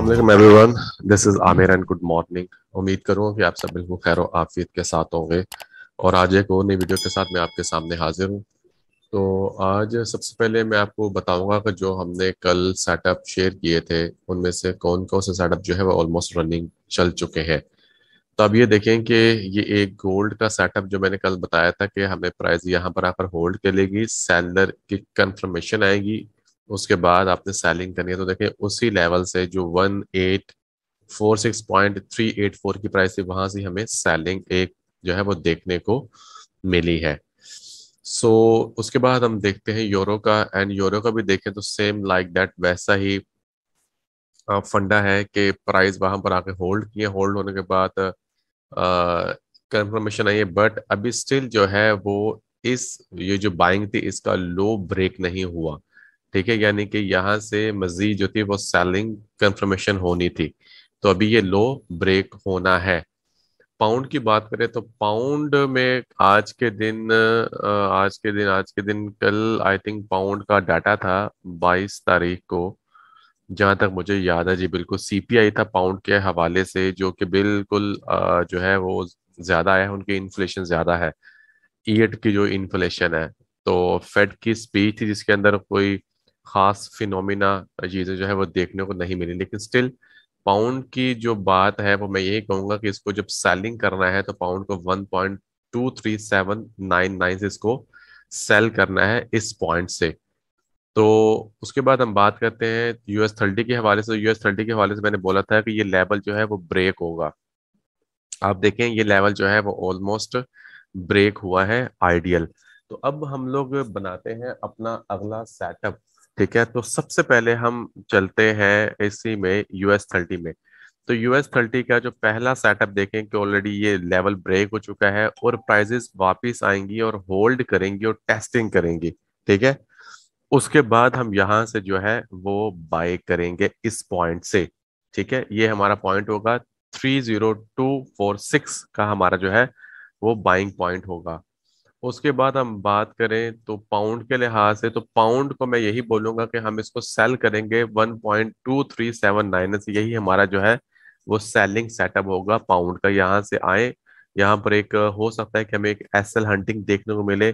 Aslam everyone this is Aamir and good morning उम्मीद करूँ कि आप सब बिल्कुल खैर आफियत के साथ होंगे और आज एक और नई वीडियो के साथ मैं आपके सामने हाजिर हूँ तो आज सबसे पहले मैं आपको बताऊंगा कि जो हमने कल सेटअप शेयर किए थे उनमें से कौन कौन से सेटअप जो है वो ऑलमोस्ट रनिंग चल चुके हैं तो अब ये देखें कि ये एक गोल्ड का सेटअप जो मैंने कल बताया था कि हमें प्राइस यहाँ पर आकर होल्ड करेगी सेलर की कंफर्मेशन आएगी उसके बाद आपने सेलिंग करनी है तो देखिए उसी लेवल से जो one eight four six point three eight four की प्राइस थी वहां से हमें सेलिंग एक जो है वो देखने को मिली है सो so, उसके बाद हम देखते हैं यूरो का एंड यूरो का भी देखें तो सेम लाइक दैट वैसा ही फंडा है कि प्राइस वहां पर आके होल्ड किए होल्ड होने के बाद कंफर्मेशन आई है बट अभी स्टिल जो है वो इस ये जो बाइंग थी इसका लो ब्रेक नहीं हुआ ठीक है यानी कि यहाँ से मजीद जो थी वो सेलिंग कंफर्मेशन होनी थी तो अभी ये लो ब्रेक होना है पाउंड की बात करें तो पाउंड में आज के दिन आज के दिन आज के दिन कल आई थिंक पाउंड का डाटा था 22 तारीख को जहाँ तक मुझे याद है जी बिल्कुल सीपीआई था पाउंड के हवाले से जो कि बिल्कुल जो है वो ज़्यादा है उनकी इन्फ्लेशन ज़्यादा है ईट e की जो इन्फ्लेशन है तो फेड की स्पीच थी जिसके अंदर कोई खास फिनोमिना चीज़ें जो है वो देखने को नहीं मिली लेकिन स्टिल पाउंड की जो बात है वो मैं यही कहूंगा कि इसको जब सेलिंग करना है तो पाउंड को 1.23799 से इसको सेल करना है इस पॉइंट से तो उसके बाद हम बात करते हैं यूएस थर्टी के हवाले से यूएस थर्टी के हवाले से मैंने बोला था कि ये लेवल जो है वो ब्रेक होगा आप देखें ये लेवल जो है वो ऑलमोस्ट ब्रेक हुआ है आइडियल तो अब हम लोग बनाते हैं अपना अगला सेटअप ठीक है तो सबसे पहले हम चलते हैं इसी में यूएस थर्टी में तो यूएस थर्टी का जो पहला सेटअप देखें कि ऑलरेडी ये लेवल ब्रेक हो चुका है और प्राइजेस वापिस आएंगी और होल्ड करेंगी और टेस्टिंग करेंगी ठीक है उसके बाद हम यहां से जो है वो बाय करेंगे इस पॉइंट से ठीक है ये हमारा पॉइंट होगा three zero two four six का हमारा जो है वो बाइंग पॉइंट होगा उसके बाद हम बात करें तो पाउंड के लिहाज से तो पाउंड को मैं यही बोलूंगा कि हम इसको सेल करेंगे 1.2379 यही हमारा जो है वो सेलिंग सेटअप होगा पाउंड का यहाँ से आए यहाँ पर एक हो सकता है कि हमें एक एस एल हंटिंग देखने को मिले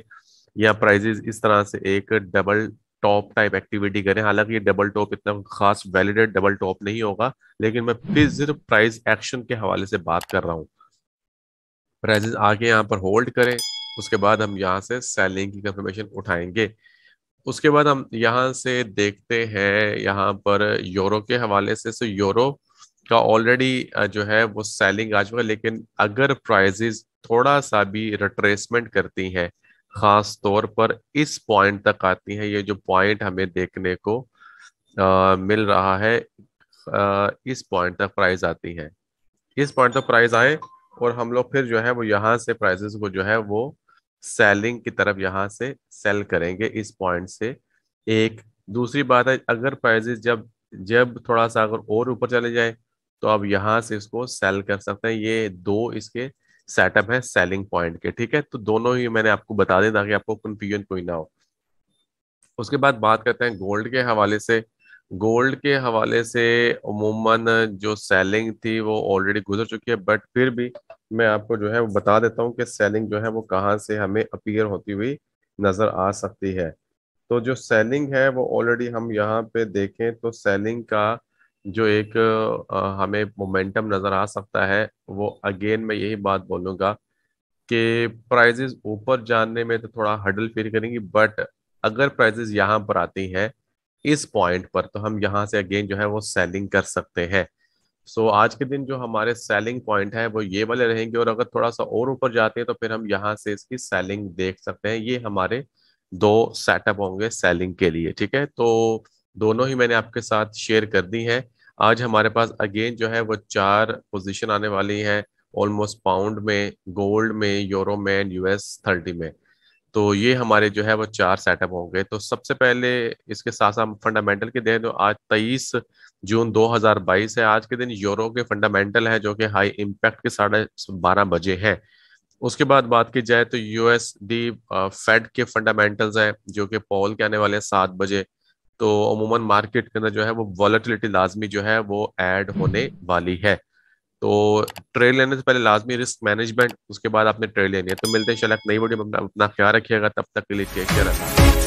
या प्राइजेस इस तरह से एक डबल टॉप टाइप एक्टिविटी करें हालांकि ये डबल टॉप इतना खास वैलिडेड डबल टॉप नहीं होगा लेकिन मैं फिर सिर्फ प्राइस एक्शन के हवाले से बात कर रहा हूँ प्राइजेस आगे यहाँ पर होल्ड करें उसके बाद हम यहाँ से सेलिंग की कंफर्मेशन उठाएंगे उसके बाद हम यहाँ से देखते हैं यहाँ पर यूरो के हवाले से सो यूरो का ऑलरेडी जो है वो सेलिंग आ चुका है लेकिन अगर प्राइजेस थोड़ा सा भी रिट्रेसमेंट करती हैं खास तौर पर इस पॉइंट तक आती हैं ये जो पॉइंट हमें देखने को आ, मिल रहा है आ, इस पॉइंट तक प्राइस आती है इस पॉइंट तक प्राइस आए और हम लोग फिर जो है वो यहाँ से प्राइजेस को जो है वो सेलिंग की तरफ यहाँ से सेल करेंगे इस पॉइंट से एक दूसरी बात है अगर प्राइजेस जब जब थोड़ा सा अगर और ऊपर चले जाए तो आप यहाँ से इसको सेल कर सकते हैं ये दो इसके सेटअप है सेलिंग पॉइंट के ठीक है तो दोनों ही मैंने आपको बता दें ताकि आपको कंफ्यूजन कोई ना हो उसके बाद बात करते हैं गोल्ड के हवाले से गोल्ड के हवाले से उमूमन जो सेलिंग थी वो ऑलरेडी गुजर चुकी है बट फिर भी मैं आपको जो है वो बता देता हूँ कि सेलिंग जो है वो कहाँ से हमें अपीयर होती हुई नजर आ सकती है तो जो सेलिंग है वो ऑलरेडी हम यहाँ पे देखें तो सेलिंग का जो एक आ, हमें मोमेंटम नजर आ सकता है वो अगेन मैं यही बात बोलूंगा कि प्राइजेस ऊपर जानने में तो थोड़ा हडल फील करेंगी बट अगर प्राइजेस यहाँ पर आती हैं इस पॉइंट पर तो हम यहाँ से अगेन जो है वो सेलिंग कर सकते हैं सो so, आज के दिन जो हमारे सेलिंग पॉइंट है वो ये वाले रहेंगे और अगर थोड़ा सा और ऊपर जाते हैं तो फिर हम यहाँ से इसकी सेलिंग देख सकते हैं ये हमारे दो सेटअप होंगे सेलिंग के लिए ठीक है तो दोनों ही मैंने आपके साथ शेयर कर दी है आज हमारे पास अगेन जो है वो चार पोजीशन आने वाली है ऑलमोस्ट पाउंड में गोल्ड में यूरो में यूएस थर्टी में तो ये हमारे जो है वो चार सेटअप होंगे तो सबसे पहले इसके साथ साथ फंडामेंटल के दें तो आज तेईस जून 2022 है आज के दिन यूरो के फंडामेंटल है जो कि हाई इम्पैक्ट के साढ़े बारह बजे है उसके बाद बात की जाए तो यूएस डी फेड के फंडामेंटल्स हैं जो कि पॉल के आने वाले हैं सात बजे तो अमूमन मार्केट के अंदर जो है वो वॉलेटिलिटी लाजमी जो है वो एड होने वाली है तो ट्रेड लेने से पहले लाजमी रिस्क मैनेजमेंट उसके बाद आपने ट्रेड लेनी है तो मिलते हैं शलक नई वीडियो में अपना ख्याल रखिएगा तब तक के लिए